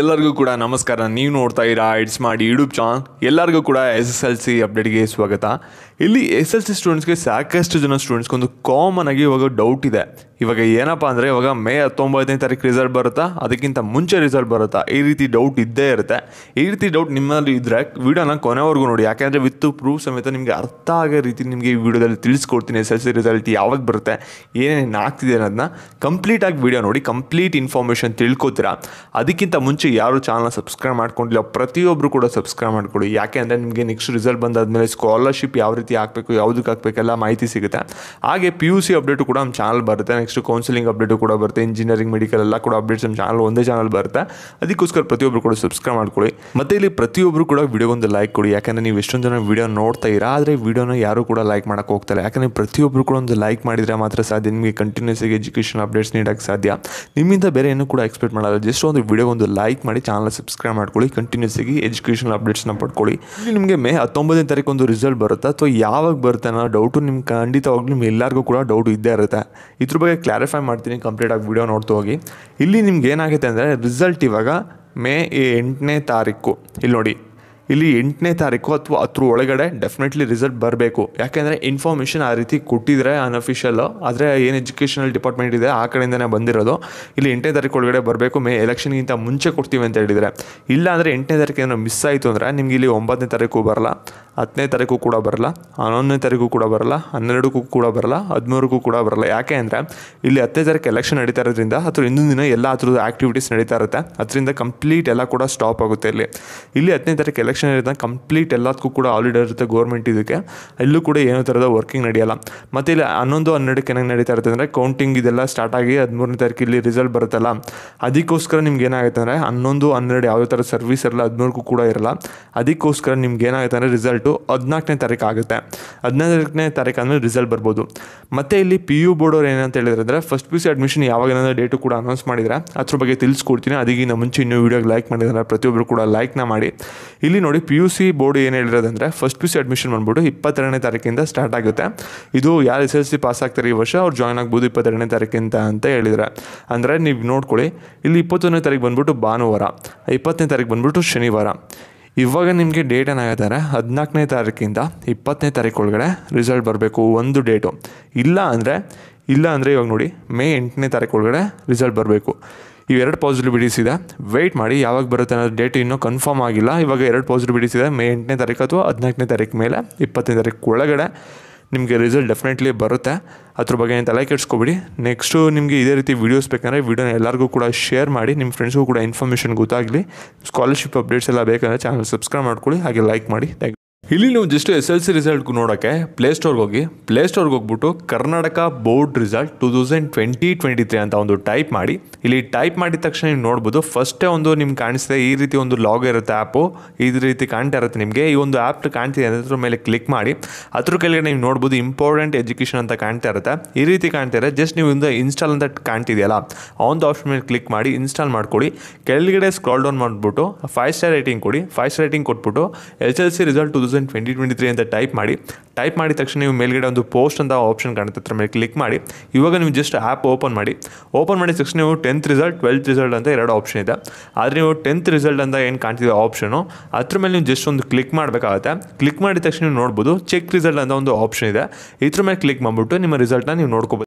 ಎಲ್ಲರಿಗೂ ಕೂಡ ನಮಸ್ಕಾರ ನೀವು ನೋಡ್ತಾ ಇರಾ ಇಟ್ಸ್ ಮಾಡಿ ಯೂಟ್ಯೂಬ್ ಚಾನಲ್ ಎಲ್ಲರಿಗೂ ಕೂಡ ಎಸ್ ಎಸ್ ಎಲ್ ಸಿ ಅಪ್ಡೇಟ್ಗೆ ಸ್ವಾಗತ ಇಲ್ಲಿ ಎಸ್ ಎಲ್ ಸಿ ಸ್ಟೂಡೆಂಟ್ಸ್ಗೆ ಸಾಕಷ್ಟು ಜನ ಒಂದು ಕಾಮನ್ ಆಗಿ ಇವಾಗ ಡೌಟ್ ಇದೆ ಇವಾಗ ಏನಪ್ಪ ಅಂದರೆ ಇವಾಗ ಮೇ ಹತ್ತೊಂಬತ್ತನೇ ತಾರೀಕು ರಿಸಲ್ಟ್ ಬರುತ್ತಾ ಅದಕ್ಕಿಂತ ಮುಂಚೆ ರಿಸಲ್ಟ್ ಬರುತ್ತಾ ಈ ರೀತಿ ಡೌಟ್ ಇದ್ದೇ ಇರುತ್ತೆ ಈ ರೀತಿ ಡೌಟ್ ನಿಮ್ಮಲ್ಲಿ ಇದ್ದರೆ ವಿಡಿಯೋನ ಕೊನೆವರೆಗೂ ನೋಡಿ ಯಾಕೆಂದರೆ ವಿತ್ ಪ್ರೂಫ್ ಸಮೇತ ನಿಮಗೆ ಅರ್ಥ ಆಗೋ ರೀತಿ ನಿಮಗೆ ಈ ವಿಡಿಯೋದಲ್ಲಿ ತಿಳಿಸ್ಕೊಡ್ತೀನಿ ಎಸ್ ಎಲ್ ಸಿ ರಿಸಲ್ಟ್ ಯಾವಾಗ ಬರುತ್ತೆ ಏನೇನು ಆಗ್ತಿದೆ ಅನ್ನೋದನ್ನ ಕಂಪ್ಲೀಟಾಗಿ ವಿಡಿಯೋ ನೋಡಿ ಕಂಪ್ಲೀಟ್ ಇನ್ಫಾರ್ಮೇಷನ್ ತಿಳ್ಕೊತೀರಾ ಅದಕ್ಕಿಂತ ಮುಂಚೆ ಮುಂಚೆ ಯಾರು ಚಾನಲ್ನ ಸಬ್ಸ್ಕ್ರೈಬ್ ಮಾಡ್ಕೊಂಡಿಲ್ಲ ಪ್ರತಿಯೊಬ್ಬರು ಕೂಡ ಸಬ್ಸ್ಕ್ರೈಬ್ ಮಾಡ್ಕೊಳ್ಳಿ ಯಾಕೆ ಅಂದರೆ ನಿಮಗೆ ನೆಕ್ಸ್ಟ್ ರಿಸಲ್ಟ್ ಬಂದಾದಮೇಲೆ ಸ್ಕಾಲರ್ಶಿಪ್ ಯಾವ ರೀತಿ ಹಾಕಬೇಕು ಯಾವುದಕ್ಕೆ ಹಾಕಬೇಕೆಲ್ಲ ಮಾಹಿತಿ ಸಿಗುತ್ತೆ ಹಾಗೆ ಪಿ ಯು ಸಿ ಅಪ್ಡೇಟು ಕೂಡ ನಮ್ಮ ಚಾನಲ್ ಬರುತ್ತೆ ನೆಕ್ಸ್ಟ್ ಕೌನ್ಸಿಲಿಂಗ್ ಅಪ್ಡೇಟು ಕೂಡ ಬರುತ್ತೆ ಇಂಜಿನಿಯರಿಂಗ್ ಮೆಡಿಕಲ್ ಎಲ್ಲ ಕೂಡ ಅಪ್ಡೇಟ್ಸ್ ನಮ್ಮ ಚಾನಲ್ ಒಂದೇ ಚಾನಲ್ ಬರುತ್ತೆ ಅದಕ್ಕೋಸ್ಕರ ಪ್ರತಿಯೊಬ್ಬರು ಕೂಡ ಸಬ್ಸ್ಕ್ರೈಬ್ ಮಾಡ್ಕೊಳ್ಳಿ ಮತ್ತೆ ಇಲ್ಲಿ ಪ್ರತಿಯೊಬ್ಬರು ಕೂಡ ಒಂದು ಲೈಕ್ ಕೊಡಿ ಯಾಕಂದರೆ ನೀವು ಎಷ್ಟೊಂದು ಜನ ವಿಡಿಯೋ ನೋಡ್ತಾ ಇರ ಆದರೆ ವಿಡಿಯೋನ ಯಾರು ಕೂಡ ಲೈಕ್ ಮಾಡೋಕ್ಕೆ ಹೋಗ್ತಾರೆ ಯಾಕಂದರೆ ಪ್ರತಿಯೊಬ್ಬರು ಕೂಡ ಒಂದು ಲೈಕ್ ಮಾಡಿದರೆ ಮಾತ್ರ ಸಾಧ್ಯ ನಿಮಗೆ ಕಂಟಿನ್ಯೂಸ್ ಆಗಿ ಎಜುಕೇಷನ್ ಅಪ್ಡೇಟ್ಸ್ ನೀಡೋಕ್ಕೆ ಸಾಧ್ಯ ನಿಮ್ಮಿಂದ ಬೇರೆ ಏನೂ ಕೂಡ ಎಕ್ಸ್ಪೆಕ್ಟ್ ಮಾಡಲ್ಲ ಜಸ್ಟ್ ಒಂದು ವಿಡಿಯೋ ಒಂದು ಲೈಕ್ ಲೈಕ್ ಮಾಡಿ ಚಾನಲ್ ಸಬ್ಸ್ಕ್ರೈಬ್ ಮಾಡ್ಕೊಳ್ಳಿ ಕಂಟಿನ್ಯೂಸ್ ಆಗಿ ಎಜುಕೇಷನಲ್ ಅಪ್ಡೇಟ್ಸ್ನ ಪಡ್ಕೊಳ್ಳಿ ನಿಮಗೆ ಮೇ ಹತ್ತೊಂಬತ್ತನೇ ತಾರೀಕು ಒಂದು ರಿಸಲ್ಟ್ ಬರುತ್ತೆ ಅಥವಾ ಯಾವಾಗ ಬರುತ್ತೆ ಅನ್ನೋ ಡೌಟು ನಿಮ್ಗೆ ಖಂಡಿತವಾಗ್ಲೂ ನಿಮ್ಗೆ ಎಲ್ಲರಿಗೂ ಕೂಡ ಡೌಟ್ ಇದ್ದೇ ಇರುತ್ತೆ ಇದ್ರ ಬಗ್ಗೆ ಕ್ಲಾರಿಫೈ ಮಾಡ್ತೀನಿ ಕಂಪ್ಲೀಟ್ ಆಗಿ ವಿಡಿಯೋ ನೋಡ್ತಾ ಹೋಗಿ ಇಲ್ಲಿ ನಿಮ್ಗೆ ಏನಾಗುತ್ತೆ ಅಂದರೆ ರಿಸಲ್ಟ್ ಇವಾಗ ಮೇ ಎಂಟನೇ ತಾರೀಕು ಇಲ್ಲಿ ನೋಡಿ ಇಲ್ಲಿ ಎಂಟನೇ ತಾರೀಕು ಅಥವಾ ಹತ್ರ ಒಳಗಡೆ ಡೆಫಿನೆಟ್ಲಿ ರಿಸಲ್ಟ್ ಬರಬೇಕು ಯಾಕೆಂದರೆ ಇನ್ಫಾರ್ಮೇಷನ್ ಆ ರೀತಿ ಕೊಟ್ಟಿದ್ರೆ ಅನ್ಅಫಿಷಿಯಲ್ಲು ಆದರೆ ಏನು ಎಜುಕೇಷನಲ್ ಡಿಪಾರ್ಟ್ಮೆಂಟ್ ಇದೆ ಆ ಕಡೆಯಿಂದನೇ ಬಂದಿರೋದು ಇಲ್ಲಿ ಎಂಟನೇ ತಾರೀಕು ಒಳಗಡೆ ಬರಬೇಕು ಮೇ ಎಲೆಕ್ಷನ್ಗಿಂತ ಮುಂಚೆ ಕೊಡ್ತೀವಿ ಅಂತ ಹೇಳಿದರೆ ಇಲ್ಲ ಅಂದರೆ ಎಂಟನೇ ತಾರೀಕು ಏನೋ ಮಿಸ್ ಆಯಿತು ಅಂದರೆ ನಿಮಗೆ ಇಲ್ಲಿ ಒಂಬತ್ತನೇ ತಾರೀಕು ಬರಲ್ಲ ಹತ್ತನೇ ತಾರೀಕು ಕೂಡ ಬರಲ್ಲ ಹನ್ನೊಂದನೇ ತಾರೀಕು ಕೂಡ ಬರಲ್ಲ ಹನ್ನೆರಡಕ್ಕೂ ಕೂಡ ಬರಲ್ಲ ಹದಿಮೂರಕ್ಕೂ ಕೂಡ ಬರಲ್ಲ ಯಾಕೆ ಅಂದರೆ ಇಲ್ಲಿ ಹತ್ತನೇ ತಾರೀಕು ಎಲೆಕ್ಷನ್ ನಡೀತಾ ಇರೋದ್ರಿಂದ ಅಥವಾ ಹಿಂದಿನ ದಿನ ಎಲ್ಲ ಹತ್ರದ ಆ್ಯಕ್ಟಿವಿಟೀಸ್ ನಡೀತಾ ಇರುತ್ತೆ ಅದರಿಂದ ಕಂಪ್ಲೀಟ್ ಎಲ್ಲ ಕೂಡ ಸ್ಟಾಪ್ ಆಗುತ್ತೆ ಇಲ್ಲಿ ಇಲ್ಲಿ ಹತ್ತನೇ ತಾರೀಕು ಎಲೆಕ್ಷನ್ ಇರುತ್ತೆ ಕಂಪ್ಲೀಟ್ ಎಲ್ಲದಕ್ಕೂ ಕೂಡ ಆಲ್ರೆಡಿ ಇರುತ್ತೆ ಗೌರ್ಮೆಂಟ್ ಇದಕ್ಕೆ ಅಲ್ಲೂ ಕೂಡ ಏನೋ ಥರದ ವರ್ಕಿಂಗ್ ನಡೆಯಲ್ಲ ಮತ್ತು ಇಲ್ಲಿ ಹನ್ನೊಂದು ಹನ್ನೆರಡಕ್ಕೆ ಏನಾಗ ನಡೀತಾ ಇರುತ್ತೆ ಅಂದರೆ ಕೌಂಟಿಂಗ್ ಇದೆಲ್ಲ ಸ್ಟಾರ್ಟ್ ಆಗಿ ಹದಿಮೂರನೇ ತಾರೀಕು ಇಲ್ಲಿ ರಿಸಲ್ಟ್ ಬರುತ್ತಲ್ಲ ಅದಕ್ಕೋಸ್ಕರ ನಿಮ್ಗೆ ಏನಾಗುತ್ತೆ ಅಂದರೆ ಹನ್ನೊಂದು ಹನ್ನೆರಡು ಯಾವುದೇ ಥರ ಸರ್ವಿಸ್ ಇರಲ್ಲ ಹದಿಮೂರಕ್ಕೂ ಕೂಡ ಇರಲ್ಲ ಅದಕ್ಕೋಸ್ಕರ ನಿಮ್ಗೆ ಏನಾಗುತ್ತೆ ಅಂದರೆ ರಿಸಲ್ಟು ಹದಿನಾಲ್ಕನೇ ತಾರೀಕು ಆಗುತ್ತೆ ಹದಿನಾಲ್ಕನೇ ತಾರೀಕು ಅಂದರೆ ರಿಸಲ್ಟ್ ಬರ್ಬೋದು ಮತ್ತು ಇಲ್ಲಿ ಪಿ ಯು ಬೋರ್ಡ್ ಅವ್ರು ಏನಂತ ಹೇಳಿದ್ರೆ ಅಂದರೆ ಫಸ್ಟ್ ಪಿ ಸಿ ಅಡ್ಮಿಷನ್ ಯಾವಾಗ ಏನಾದರೂ ಡೇಟು ಕೂಡ ಅನೌನ್ಸ್ ಮಾಡಿದರೆ ಅದ್ರ ಬಗ್ಗೆ ತಿಳಿಸ್ಕೊಡ್ತೀನಿ ಅದಕ್ಕಿಂತ ಮುಂಚೆ ಇನ್ನೂ ವೀಡಿಯೋಗೆ ಲೈಕ್ ಮಾಡಿದ್ರೆ ಪ್ರತಿಯೊಬ್ಬರು ಕೂಡ ಲೈಕ್ನ ಮಾಡಿ ಇಲ್ಲಿ ನೋಡಿ ಪಿ ಯು ಸಿ ಬೋರ್ಡ್ ಏನು ಹೇಳಿರೋದಂದರೆ first P U C admission ಬಂದ್ಬಿಟ್ಟು ಇಪ್ಪತ್ತೆರಡನೇ ತಾರೀಕಿಂದ ಸ್ಟಾರ್ಟ್ ಆಗುತ್ತೆ ಇದು ಯಾರು ಎಸ್ ಎಲ್ ಸಿ ಪಾಸ್ ಆಗ್ತಾರೆ ಈ ವರ್ಷ ಅವ್ರು ಜಾಯ್ನ್ ಆಗ್ಬೋದು ಇಪ್ಪತ್ತೆರಡನೇ ತಾರೀಕಿಂದ ಅಂತ ಹೇಳಿದರೆ ಅಂದರೆ ನೀವು ನೋಡ್ಕೊಳ್ಳಿ ಇಲ್ಲಿ ಇಪ್ಪತ್ತೊಂದನೇ ತಾರೀಕು ಬಂದ್ಬಿಟ್ಟು ಭಾನುವಾರ ಇಪ್ಪತ್ತನೇ ತಾರೀಕು ಬಂದ್ಬಿಟ್ಟು ಶನಿವಾರ ಇವಾಗ ನಿಮಗೆ ಡೇಟ್ ಏನಾಗುತ್ತಾರೆ ಹದಿನಾಲ್ಕನೇ ತಾರೀಕಿಂದ ಇಪ್ಪತ್ತನೇ ತಾರೀಕು ಒಳಗಡೆ ರಿಸಲ್ಟ್ ಬರಬೇಕು ಒಂದು ಡೇಟು ಇಲ್ಲ ಅಂದರೆ ಇಲ್ಲ ಅಂದರೆ ಇವಾಗ ನೋಡಿ ಮೇ ಎಂಟನೇ ತಾರೀಕು ಒಳಗಡೆ ರಿಸಲ್ಟ್ ಬರಬೇಕು ಇವೆರಡು ಪಾಸಿಟಿವ್ ಬಿಡಿಸ್ ಇದೆ ವೆಯ್ಟ್ ಮಾಡಿ ಯಾವಾಗ ಬರುತ್ತೆ ಅನ್ನೋದು ಡೇಟ್ ಇನ್ನೂ ಕನ್ಫರ್ಮ್ ಆಗಿಲ್ಲ ಇವಾಗ ಎರಡು ಪಾಸಿಟಿವ್ ಇದೆ ಮೇ ಎಂಟನೇ ತಾರೀಕು ಅಥವಾ ಹದಿನಾಲ್ಕನೇ ತಾರೀಕು ಮೇಲೆ ಇಪ್ಪತ್ತನೇ ತಾರೀಕು ಒಳಗಡೆ ನಿಮಗೆ ರಿಸಲ್ಟ್ ಡೆಫಿನೆಟ್ಲಿ ಬರುತ್ತೆ ಅದ್ರ ಬಗ್ಗೆ ಏನು ತಲೆ ಕೆಡ್ಸ್ಕೊಬಿಡಿ ನೆಕ್ಸ್ಟು ನಿಮಗೆ ಇದೇ ರೀತಿ ವೀಡಿಯೋಸ್ ಬೇಕಂದರೆ ವೀಡಿಯೋನ ಎಲ್ಲರಿಗೂ ಕೂಡ ಶೇರ್ ಮಾಡಿ ನಿಮ್ಮ ಫ್ರೆಂಡ್ಸ್ಗೂ ಕೂಡ ಇನ್ಫಾರ್ಮೇಷನ್ ಗೊತ್ತಾಗಲಿ ಸ್ಕಾಲರ್ಶಿಪ್ ಅಪ್ಡೇಟ್ಸ್ ಎಲ್ಲ ಬೇಕಂದರೆ ಚಾನಲ್ ಸಬ್ಸ್ಕ್ರೈಬ್ ಮಾಡ್ಕೊಳ್ಳಿ ಹಾಗೆ ಲೈಕ್ ಮಾಡಿ ಥ್ಯಾಂಕ್ ಇಲ್ಲಿ ನೀವು just S L C result ನೋಡೋಕ್ಕೆ ಪ್ಲೇಸ್ಟೋರ್ಗೆ ಹೋಗಿ ಪ್ಲೇಸ್ಟೋರ್ಗೆ ಹೋಗ್ಬಿಟ್ಟು Karnataka board result two thousand twenty twenty three ಅಂತ ಒಂದು ಟೈಪ್ ಮಾಡಿ ಇಲ್ಲಿ ಟೈಪ್ ಮಾಡಿದ ತಕ್ಷಣ ನೀವು ನೋಡ್ಬೋದು ಫಸ್ಟೇ ಒಂದು ನಿಮ್ಗೆ ಕಾಣಿಸ್ತದೆ ಈ ರೀತಿ ಒಂದು ಲಾಗ್ ಇರುತ್ತೆ ಆ್ಯಪು ಈ ರೀತಿ ಕಾಣ್ತಾ ಇರುತ್ತೆ ನಿಮಗೆ ಈ ಒಂದು ಆ್ಯಪ್ ಕಾಣ್ತಿದೆ ಅದ್ರ ಮೇಲೆ ಕ್ಲಿಕ್ ಮಾಡಿ ಅದ್ರ ಕೆಳಗಡೆ ನೀವು ನೋಡ್ಬೋದು ಇಂಪಾರ್ಟೆಂಟ್ ಎಜುಕೇಷನ್ ಅಂತ ಕಾಣ್ತಾ ಇರುತ್ತೆ ಈ ರೀತಿ ಕಾಣ್ತಾ ಇರೋ ಜಸ್ಟ್ ನೀವು ಇಂದ ಇನ್ಸ್ಟಾಲ್ ಅಂತ ಕಾಣ್ತಿದೆಯಲ್ಲ ಆನ್ ದ ಆಪ್ಷನ್ ಮೇಲೆ ಕ್ಲಿಕ್ ಮಾಡಿ ಇನ್ಸ್ಟಾಲ್ ಮಾಡ್ಕೊಡಿ ಕೆಳಗಡೆ ಸ್ಕ್ರಾಲ್ ಡೌನ್ ಮಾಡಿಬಿಟ್ಟು ಫೈವ್ ಸ್ಟಾರ್ ರೇಟಿಂಗ್ ಕೊಡಿ ಫೈವ್ ಸ್ಟಾರ್ ರೇಟಿಂಗ್ ಕೊಟ್ಬಿಟ್ಟು S L C result thousand twenty twenty three ಅಂತ ಟೈಪ್ ಮಾಡಿ ಟೈಪ್ ಮಾಡಿದ ತಕ್ಷಣ ನೀವು ಮೇಲ್ಗಡೆ ಒಂದು ಪೋಸ್ಟ್ ಅಂತ ಆಪ್ಷನ್ ಕಾಣುತ್ತೆ ಅದ್ರ ಮೇಲೆ ಕ್ಲಿಕ್ ಮಾಡಿ ಇವಾಗ ನೀವು ಜಸ್ಟ್ ಆ್ಯಪ್ ಓಪನ್ ಮಾಡಿ ಓಪನ್ ಮಾಡಿದ ತಕ್ಷಣ ನೀವು ಟೆಂತ್ ರಿಸಲ್ಟ್ ಟ್ವೆಲ್ತ್ ರಿಸಲ್ಟ್ ಅಂತ ಎರಡು ಆಪ್ಷನ್ ಇದೆ ಆದರೆ ನೀವು ಟೆಂತ್ ರಿಸಲ್ಟ್ ಅಂತ ಏನು ಕಾಣ್ತಿದೆ ಆಪ್ಷನು ಅದ್ರ ಮೇಲೆ ನೀವು ಜಸ್ಟ್ ಒಂದು ಕ್ಲಿಕ್ ಮಾಡಬೇಕಾಗುತ್ತೆ ಕ್ಲಿಕ್ ಮಾಡಿದ ತಕ್ಷಣ ನೀವು ನೋಡ್ಬೋದು ಚೆಕ್ ರಿಸಲ್ಟ್ ಅಂತ ಒಂದು ಆಪ್ಷನ್ ಇದೆ ಇದ್ರ ಮೇಲೆ ಕ್ಲಿಕ್ ಮಾಡಿಬಿಟ್ಟು ನಿಮ್ಮ ರಿಸಲ್ಟ್ನ ನೀವು ನೋಡ್ಕೋಬೋದು